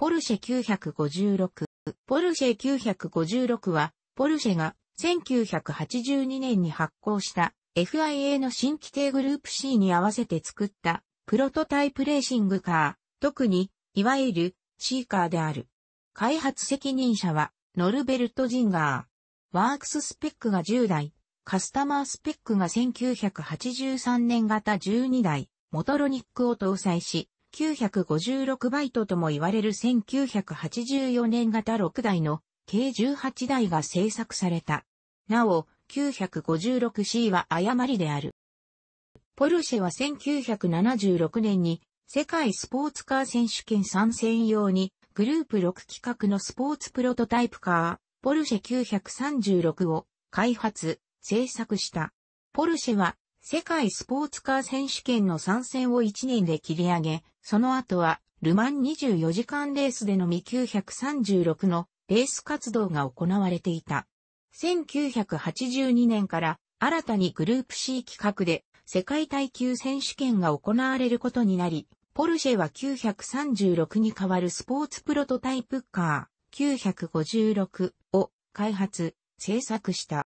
ポルシェ956。ポルシェ956は、ポルシェが1982年に発行した FIA の新規定グループ C に合わせて作ったプロトタイプレーシングカー、特にいわゆる C カーである。開発責任者はノルベルト・ジンガー。ワークススペックが10台、カスタマースペックが1983年型12台、モトロニックを搭載し、956バイトとも言われる1984年型6台の計18台が製作された。なお、956C は誤りである。ポルシェは1976年に世界スポーツカー選手権参戦用にグループ6規格のスポーツプロトタイプカー、ポルシェ936を開発、制作した。ポルシェは世界スポーツカー選手権の参戦を1年で切り上げ、その後は、ルマン24時間レースでのみ936のレース活動が行われていた。1982年から新たにグループ C 企画で世界耐久選手権が行われることになり、ポルシェは936に代わるスポーツプロトタイプカー956を開発、制作した。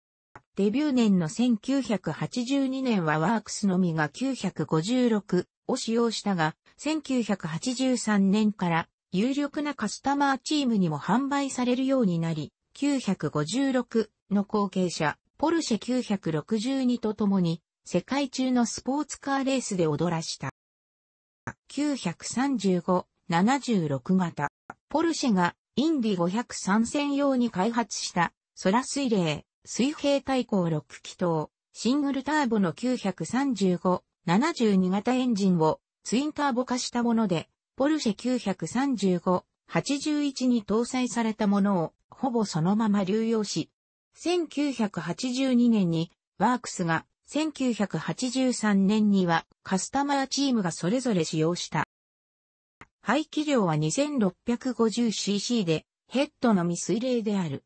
デビュー年の1982年はワークスのみが956を使用したが、1983年から有力なカスタマーチームにも販売されるようになり、956の後継者、ポルシェ962と共に、世界中のスポーツカーレースで踊らした。935、76型、ポルシェがインディ503専用に開発した、空水冷、水平対向6気筒、シングルターボの935、72型エンジンをツインターボ化したもので、ポルシェ935、81に搭載されたものをほぼそのまま流用し、1982年にワークスが1983年にはカスタマーチームがそれぞれ使用した。排気量は 2650cc でヘッドのみ水冷である。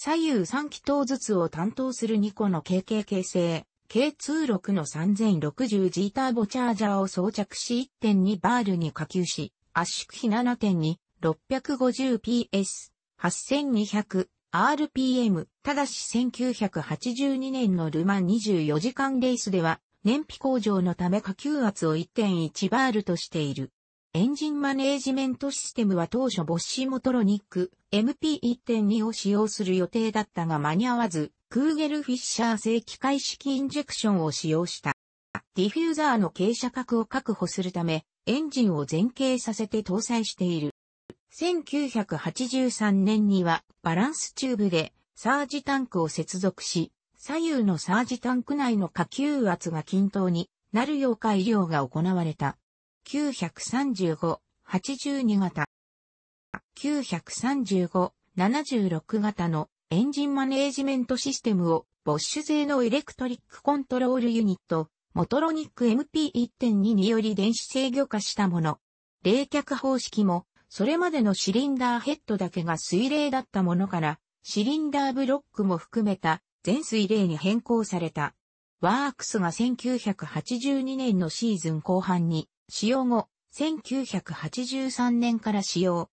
左右3気筒ずつを担当する2個の KKK 成、K26 の 3060G ターボチャージャーを装着し1.2バールに下級し、圧縮比 7.2-650PS、8200RPM。ただし1982年のルマン24時間レースでは、燃費向上のため下級圧を1.1バールとしている。エンジンマネージメントシステムは当初ボッシモトロニック MP1.2 を使用する予定だったが間に合わず、クーゲルフィッシャー製機械式インジェクションを使用した。ディフューザーの傾斜角を確保するため、エンジンを前傾させて搭載している。1983年にはバランスチューブでサージタンクを接続し、左右のサージタンク内の下級圧が均等になるよう改良が行われた。935、82型、935、76型のエンジンマネージメントシステムをボッシュ製のエレクトリックコントロールユニット、モトロニック MP1.2 により電子制御化したもの。冷却方式も、それまでのシリンダーヘッドだけが水冷だったものから、シリンダーブロックも含めた全水冷に変更された。ワークスが1982年のシーズン後半に使用後、1983年から使用。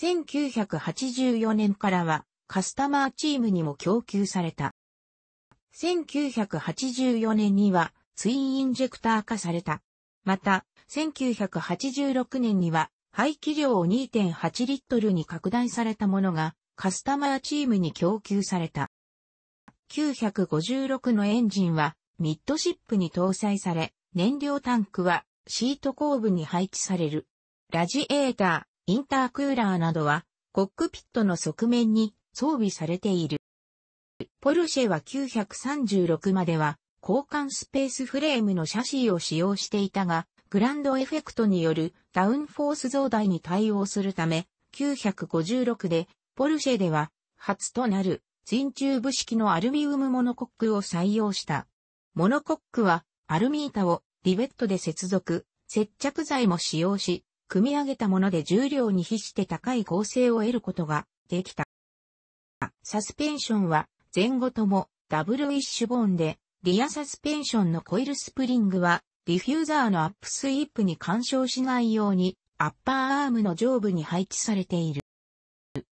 1984年からはカスタマーチームにも供給された。1984年にはツインインジェクター化された。また、1986年には排気量を2.8リットルに拡大されたものがカスタマーチームに供給された。956のエンジンはミッドシップに搭載され、燃料タンクはシート後部に配置される。ラジエーター、インタークーラーなどは、コックピットの側面に装備されている。ポルシェは936までは、交換スペースフレームのシャシーを使用していたが、グランドエフェクトによるダウンフォース増大に対応するため、956で、ポルシェでは、初となる、真中部式のアルミウムモノコックを採用した。モノコックは、アルミ板をリベットで接続、接着剤も使用し、組み上げたもので重量に比して高い合成を得ることができた。サスペンションは前後ともダブルウィッシュボーンで、リアサスペンションのコイルスプリングはディフューザーのアップスイープに干渉しないようにアッパーアームの上部に配置されている。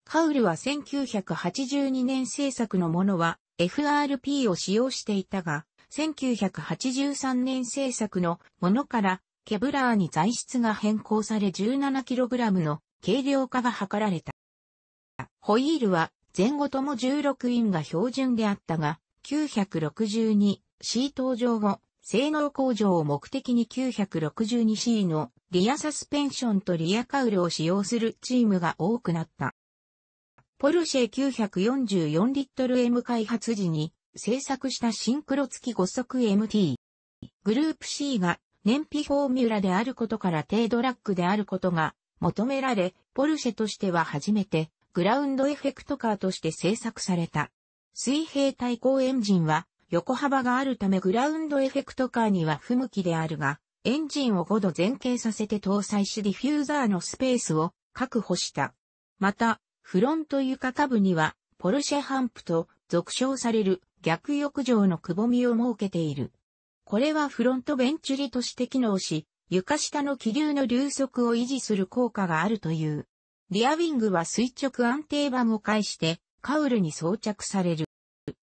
カウルは1982年製作のものは FRP を使用していたが、1983年製作のものからケブラーに材質が変更され 17kg の軽量化が図られた。ホイールは前後とも16インが標準であったが、962C 登場後、性能向上を目的に 962C のリアサスペンションとリアカウルを使用するチームが多くなった。ポルシェ944リットル M 開発時に制作したシンクロ付き5速 MT。グループ C が燃費フォーミュラであることから低ドラッグであることが求められ、ポルシェとしては初めてグラウンドエフェクトカーとして制作された。水平対向エンジンは横幅があるためグラウンドエフェクトカーには不向きであるが、エンジンを5度前傾させて搭載しディフューザーのスペースを確保した。また、フロント床下部には、ポルシェハンプと俗称される逆浴場のくぼみを設けている。これはフロントベンチュリとして機能し、床下の気流の流速を維持する効果があるという。リアウィングは垂直安定板を介してカウルに装着される。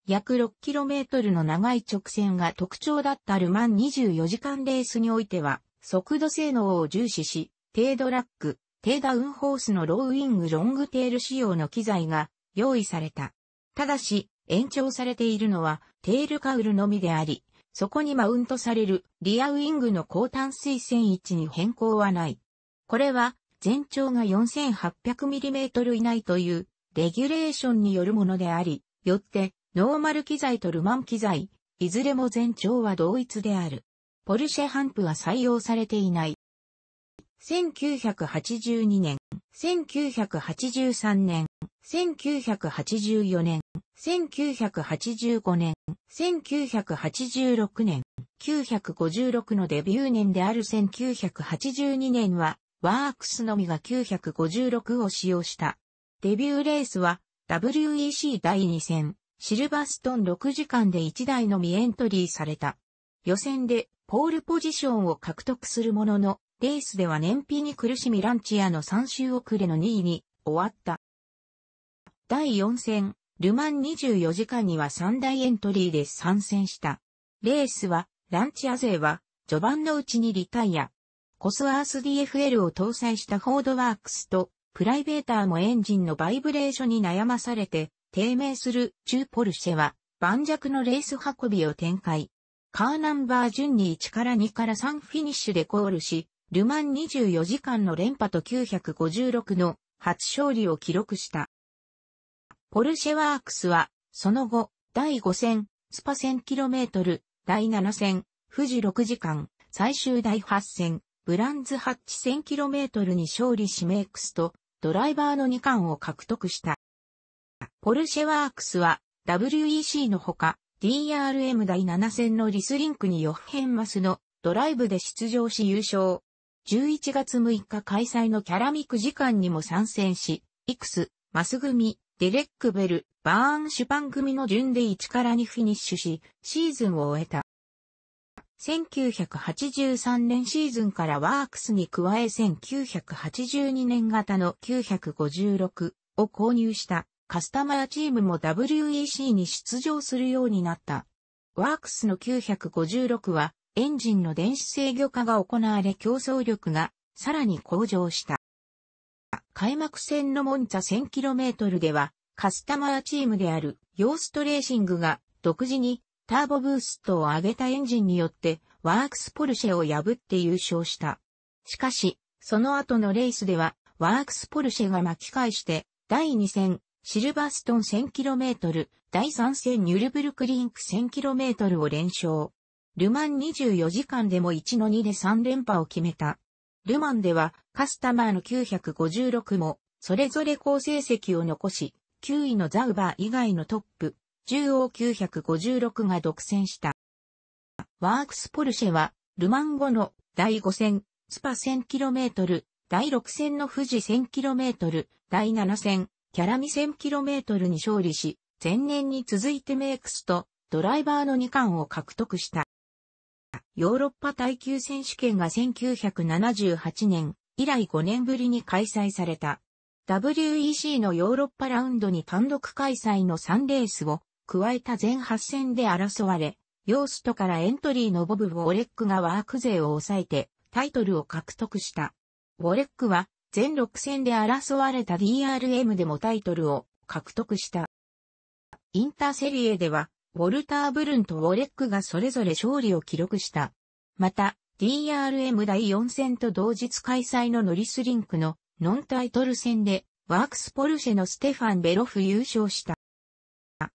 約 6km の長い直線が特徴だったルマン24時間レースにおいては、速度性能を重視し、低ドラッグ、低ダウンホースのローウィングロングテール仕様の機材が用意された。ただし、延長されているのはテールカウルのみであり、そこにマウントされるリアウィングの高単水線位置に変更はない。これは全長が 4800mm 以内というレギュレーションによるものであり、よってノーマル機材とルマン機材、いずれも全長は同一である。ポルシェハンプは採用されていない。1982年、1983年、1984年、1985年、1986年、956のデビュー年である1982年は、ワークスのみが956を使用した。デビューレースは、WEC 第2戦、シルバストン6時間で1台のみエントリーされた。予選で、ポールポジションを獲得するものの、レースでは燃費に苦しみランチアの3周遅れの2位に終わった。第4戦、ルマン24時間には3大エントリーで参戦した。レースは、ランチア勢は、序盤のうちにリタイア。コスワース DFL を搭載したフォードワークスと、プライベーターもエンジンのバイブレーションに悩まされて、低迷する中ポルシェは、盤石のレース運びを展開。カーナンバー順に1から2から3フィニッシュでコールし、ルマン24時間の連覇と956の初勝利を記録した。ポルシェワークスは、その後、第5戦、スパ 1000km、第7戦、富士6時間、最終第8戦、ブランズハッチ1 0 0 0 k m に勝利しメイクスと、ドライバーの2冠を獲得した。ポルシェワークスは、WEC のほか、DRM 第7戦のリスリンクにヨッヘンマスのドライブで出場し優勝。11月6日開催のキャラミク時間にも参戦し、イクス、マス組、デレック・ベル、バーンシュパン組の順で1から2フィニッシュし、シーズンを終えた。1983年シーズンからワークスに加え1982年型の956を購入したカスタマーチームも WEC に出場するようになった。ワークスの956はエンジンの電子制御化が行われ競争力がさらに向上した。開幕戦のモンツァ 1000km では、カスタマーチームであるヨーストレーシングが独自にターボブーストを上げたエンジンによってワークスポルシェを破って優勝した。しかし、その後のレースではワークスポルシェが巻き返して第2戦シルバーストン 1000km、第3戦ニュルブルクリンク 1000km を連勝。ルマン24時間でも1の2で3連覇を決めた。ルマンではカスタマーの956もそれぞれ好成績を残し、9位のザウバー以外のトップ、10王956が独占した。ワークスポルシェは、ルマン後の第5戦、スパ 1000km、第6戦の富士 1000km、第7戦、キャラミ 1000km に勝利し、前年に続いてメイクスとドライバーの2冠を獲得した。ヨーロッパ耐久選手権が1978年以来5年ぶりに開催された。WEC のヨーロッパラウンドに単独開催の3レースを加えた全8戦で争われ、ヨーストからエントリーのボブ・ウォレックがワーク勢を抑えてタイトルを獲得した。ウォレックは全6戦で争われた DRM でもタイトルを獲得した。インターセリエではウォルター・ブルンとウォレックがそれぞれ勝利を記録した。また、DRM 第4戦と同日開催のノリスリンクのノンタイトル戦で、ワークスポルシェのステファン・ベロフ優勝した。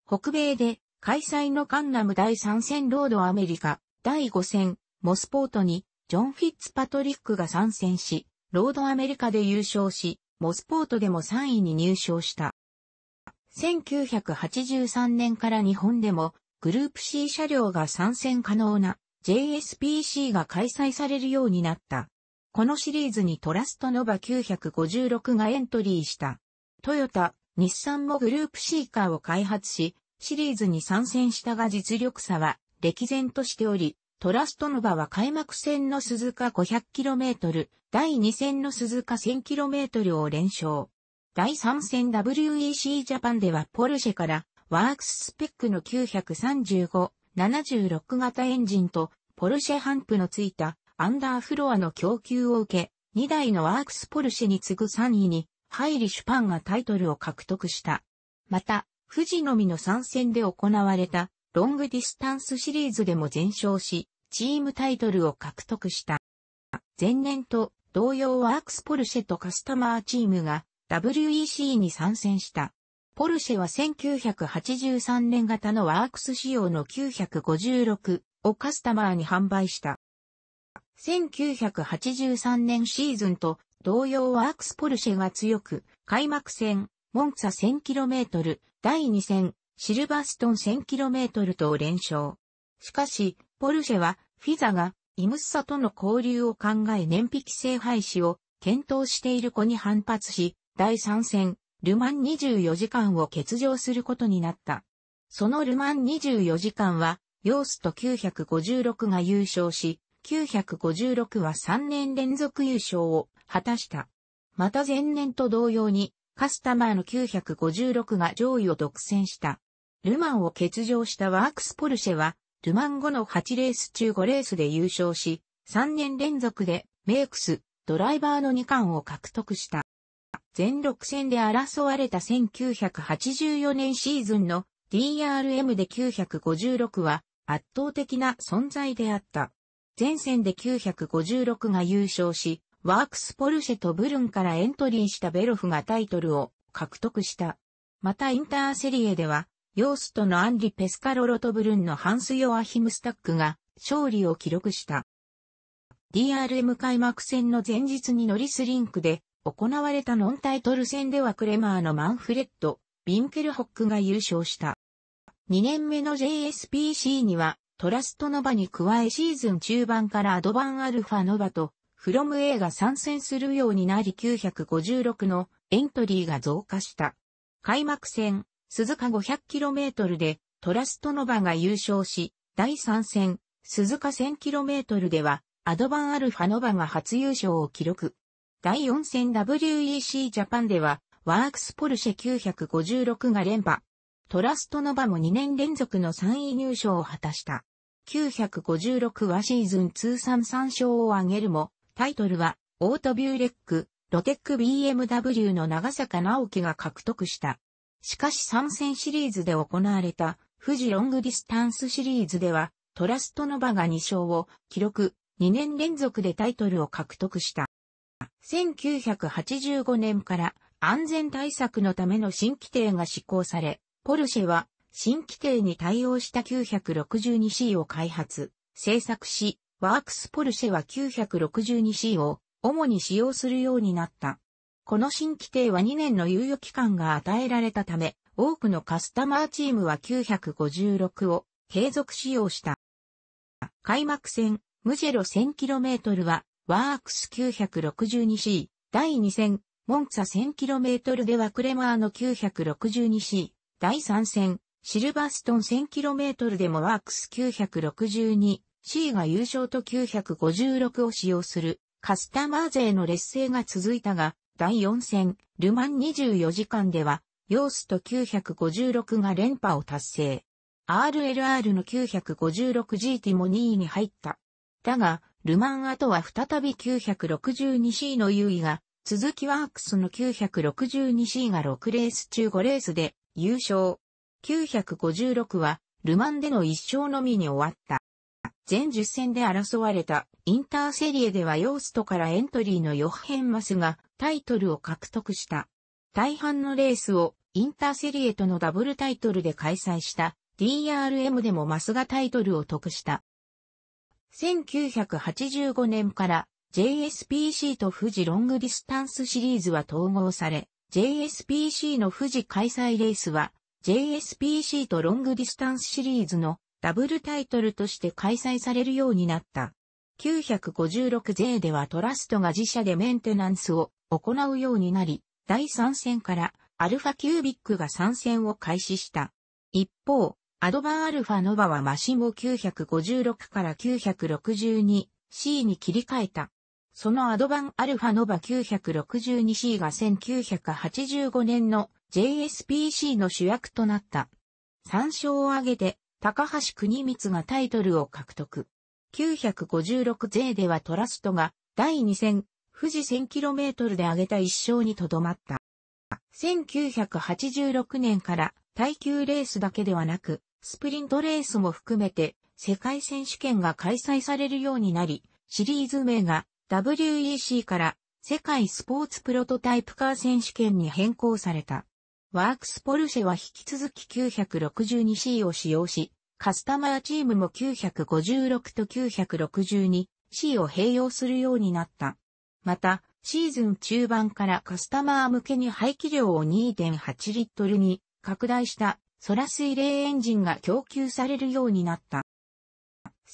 北米で開催のカンナム第3戦ロードアメリカ第5戦モスポートにジョン・フィッツパトリックが参戦し、ロードアメリカで優勝し、モスポートでも3位に入賞した。1983年から日本でもグループ C 車両が参戦可能な JSPC が開催されるようになった。このシリーズにトラストノバ956がエントリーした。トヨタ、日産もグループ C カーを開発し、シリーズに参戦したが実力差は歴然としており、トラストノバは開幕戦の鈴鹿 500km、第2戦の鈴鹿 1000km を連勝。第3戦 WEC ジャパンではポルシェからワークススペックの935、76型エンジンとポルシェハンプのついたアンダーフロアの供給を受け、2台のワークスポルシェに次ぐ3位にハイリシュパンがタイトルを獲得した。また、富士のみの参戦で行われたロングディスタンスシリーズでも全勝し、チームタイトルを獲得した。前年と同様ワークスポルシェとカスタマーチームが WEC に参戦した。ポルシェは1983年型のワークス仕様の956をカスタマーに販売した。1983年シーズンと同様ワークスポルシェが強く、開幕戦、モンツァ 1000km、第2戦、シルバーストン 1000km と連勝。しかし、ポルシェは、フィザが、イムッサとの交流を考え燃費規制廃止を検討している子に反発し、第3戦、ルマン24時間を欠場することになった。そのルマン24時間は、ヨースと956が優勝し、956は3年連続優勝を果たした。また前年と同様に、カスタマーの956が上位を独占した。ルマンを欠場したワークスポルシェは、ルマン後の8レース中5レースで優勝し、3年連続でメイクス、ドライバーの2冠を獲得した。全6戦で争われた1984年シーズンの DRM で956は圧倒的な存在であった。前戦で956が優勝し、ワークスポルシェとブルンからエントリーしたベロフがタイトルを獲得した。またインターセリエでは、ヨーストのアンリ・ペスカロロとブルンのハンス・ヨアヒムスタックが勝利を記録した。DRM 開幕戦の前日にノリスリンクで行われたノンタイトル戦ではクレマーのマンフレッド、ビンケルホックが優勝した。2年目の JSPC には、トラストノバに加えシーズン中盤からアドバンアルファノバと、フロム A が参戦するようになり956のエントリーが増加した。開幕戦、鈴鹿 500km でトラストノバが優勝し、第3戦、鈴鹿 1000km ではアドバンアルファノバが初優勝を記録。第4戦 WEC ジャパンでは、ワークスポルシェ956が連覇。トラストノバも2年連続の3位入賞を果たした。956はシーズン通算3勝を挙げるも、タイトルは、オートビューレック、ロテック BMW の長坂直樹が獲得した。しかし参戦シリーズで行われた、富士ロングディスタンスシリーズでは、トラストノバが2勝を記録、2年連続でタイトルを獲得した。1985年から安全対策のための新規定が施行され、ポルシェは新規定に対応した 962C を開発、制作し、ワークスポルシェは 962C を主に使用するようになった。この新規定は2年の猶予期間が与えられたため、多くのカスタマーチームは956を継続使用した。開幕戦、ムジェロ 1000km はワークス 962C 第2戦、モンツァ 1000km ではクレマーの 962C 第3戦、シルバーストン 1000km でもワークス 962C が優勝と956を使用するカスタマー勢の劣勢が続いたが、第4戦、ルマン24時間では、ヨースと956が連覇を達成。RLR の 956GT も2位に入った。だが、ルマン後は再び 962C の優位が、続きワークスの 962C が6レース中5レースで優勝。956は、ルマンでの一勝のみに終わった。全10戦で争われたインターセリエではヨーストからエントリーのヨッヘンマスがタイトルを獲得した。大半のレースをインターセリエとのダブルタイトルで開催した DRM でもマスがタイトルを得した。1985年から JSPC と富士ロングディスタンスシリーズは統合され、JSPC の富士開催レースは JSPC とロングディスタンスシリーズのダブルタイトルとして開催されるようになった。956J ではトラストが自社でメンテナンスを行うようになり、第3戦からアルファキュービックが参戦を開始した。一方、アドバンアルファノバはマシモ956から962 C に切り替えた。そのアドバンアルファノバ 962C が1985年の JSPC の主役となった。3勝を挙げて、高橋国光がタイトルを獲得。956税ではトラストが第2戦、富士 1000km で挙げた1勝にとどまった。1986年から耐久レースだけではなく、スプリントレースも含めて世界選手権が開催されるようになり、シリーズ名が WEC から世界スポーツプロトタイプカー選手権に変更された。ワークスポルシェは引き続き 962C を使用し、カスタマーチームも956と 962C を併用するようになった。また、シーズン中盤からカスタマー向けに排気量を2.8リットルに拡大したソラ水冷エンジンが供給されるようになった。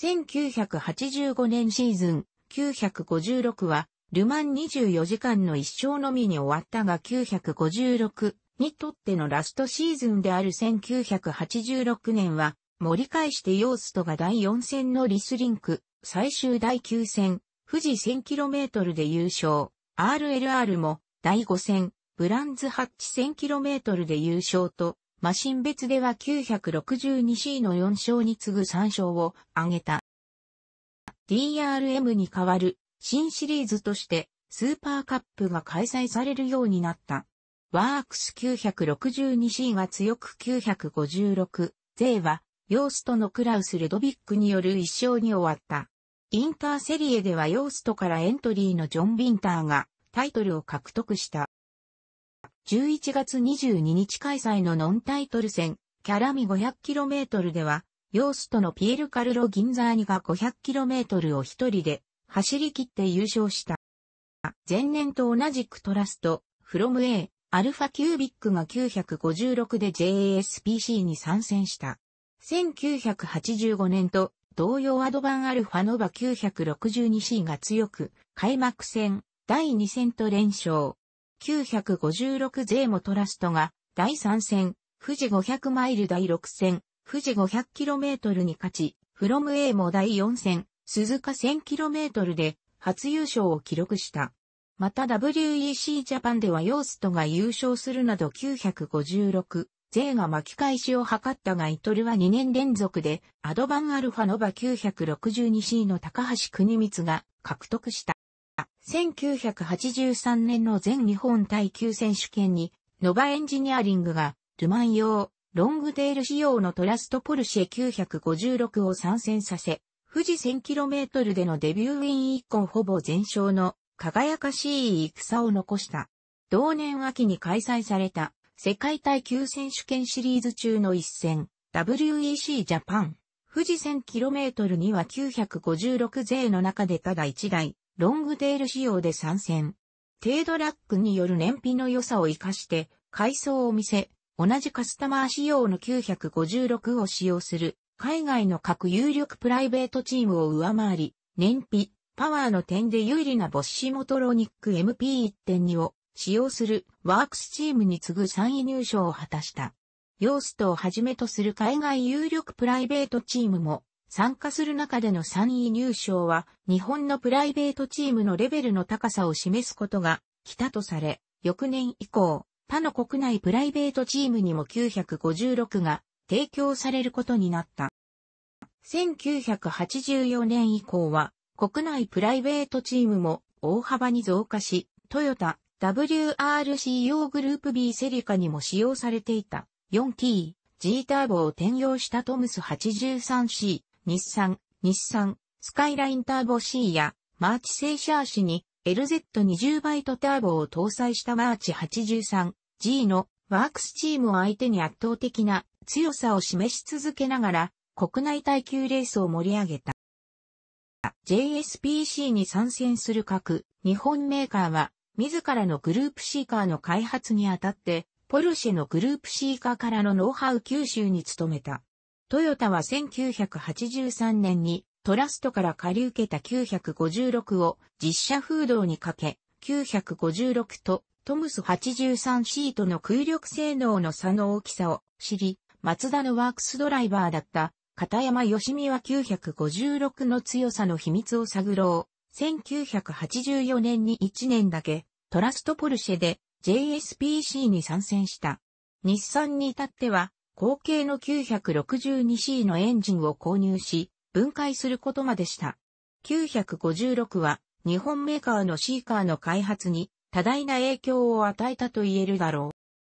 1985年シーズン956は、ルマン24時間の一生のみに終わったが956にとってのラストシーズンである1986年は、盛り返してヨーストが第4戦のリスリンク、最終第9戦、富士 1000km で優勝、RLR も第5戦、ブランズハッチ 1000km で優勝と、マシン別では 962C の4勝に次ぐ3勝を挙げた。DRM に代わる新シリーズとしてスーパーカップが開催されるようになった。ワークス 962C が強く956、税はヨーストのクラウス・レドビックによる1勝に終わった。インターセリエではヨーストからエントリーのジョン・ビンターがタイトルを獲得した。11月22日開催のノンタイトル戦、キャラミ 500km では、ヨーストのピエル・カルロ・ギンザーニが 500km を一人で走り切って優勝した。前年と同じくトラスト、フロム A、アルファキュービックが956で JASPC に参戦した。1985年と同様アドバンアルファノバ 962C が強く、開幕戦、第2戦と連勝。956税もトラストが、第3戦、富士500マイル第6戦、富士 500km に勝ち、フロム A も第4戦、鈴鹿 1000km で初優勝を記録した。また WEC ジャパンではヨーストが優勝するなど956、税が巻き返しを図ったがイトルは2年連続でアドバンアルファノバ 962C の高橋国光が獲得した。1983年の全日本耐久選手権に、ノバエンジニアリングが、ルマン用、ロングデール仕様のトラストポルシェ956を参戦させ、富士 1000km でのデビューウィン1個ほぼ全勝の輝かしい戦を残した。同年秋に開催された世界耐久選手権シリーズ中の一戦 WEC ジャパン富士 1000km には956勢の中でただ1台ロングテール仕様で参戦。低ドラッグによる燃費の良さを活かして、改装を見せ、同じカスタマー仕様の956を使用する、海外の各有力プライベートチームを上回り、燃費、パワーの点で有利なボッシモトロニック MP1.2 を使用するワークスチームに次ぐ3位入賞を果たした。ヨーストをはじめとする海外有力プライベートチームも参加する中での3位入賞は、日本のプライベートチームのレベルの高さを示すことが、来たとされ、翌年以降、他の国内プライベートチームにも956が提供されることになった。1984年以降は、国内プライベートチームも大幅に増加し、トヨタ、WRC o グループ B セリカにも使用されていた 4T、G ターボを転用したトムス 83C、日産、日産、スカイラインターボ C や、マーチセイシャー氏に LZ20 バイトターボを搭載したマーチ 83G のワークスチームを相手に圧倒的な強さを示し続けながら国内耐久レースを盛り上げた。JSPC に参戦する各日本メーカーは自らのグループシーカーの開発にあたってポルシェのグループシーカーからのノウハウ吸収に努めた。トヨタは1983年にトラストから借り受けた956を実車風洞にかけ、956とトムス8 3シートの空力性能の差の大きさを知り、マツダのワークスドライバーだった片山義美は956の強さの秘密を探ろう。1984年に1年だけトラストポルシェで JSPC に参戦した。日産に至っては後継の 962C のエンジンを購入し、分解することまでした。956は、日本メーカーのシーカーの開発に多大な影響を与えたと言えるだろ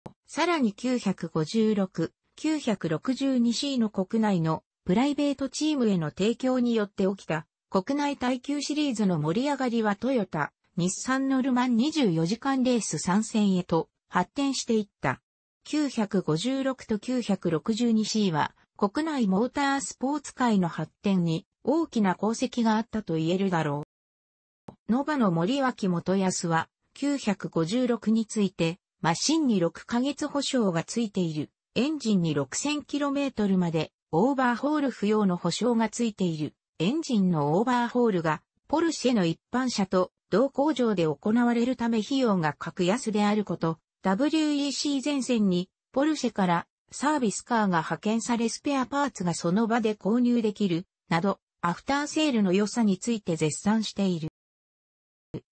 う。さらに956、962C の国内のプライベートチームへの提供によって起きた国内耐久シリーズの盛り上がりはトヨタ、日産のルマン24時間レース参戦へと発展していった。956と 962C は、国内モータースポーツ界の発展に大きな功績があったと言えるだろう。ノバの森脇元康は、956について、マシンに6ヶ月保証がついている。エンジンに 6000km までオーバーホール不要の保証がついている。エンジンのオーバーホールがポルシェの一般車と同工場で行われるため費用が格安であること、WEC 前線にポルシェからサービスカーが派遣されスペアパーツがその場で購入できる、など、アフターセールの良さについて絶賛している。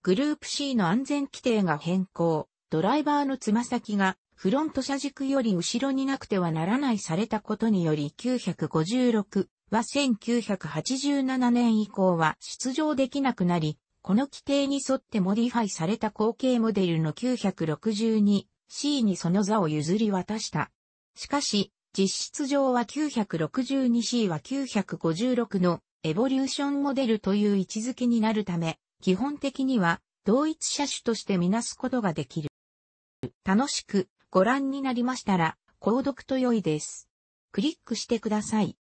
グループ C の安全規定が変更、ドライバーのつま先がフロント車軸より後ろになくてはならないされたことにより956は1987年以降は出場できなくなり、この規定に沿ってモディファイされた後継モデルの 962C にその座を譲り渡した。しかし、実質上は 962C は956のエボリューションモデルという位置づけになるため、基本的には同一車種としてみなすことができる。楽しくご覧になりましたら、購読と良いです。クリックしてください。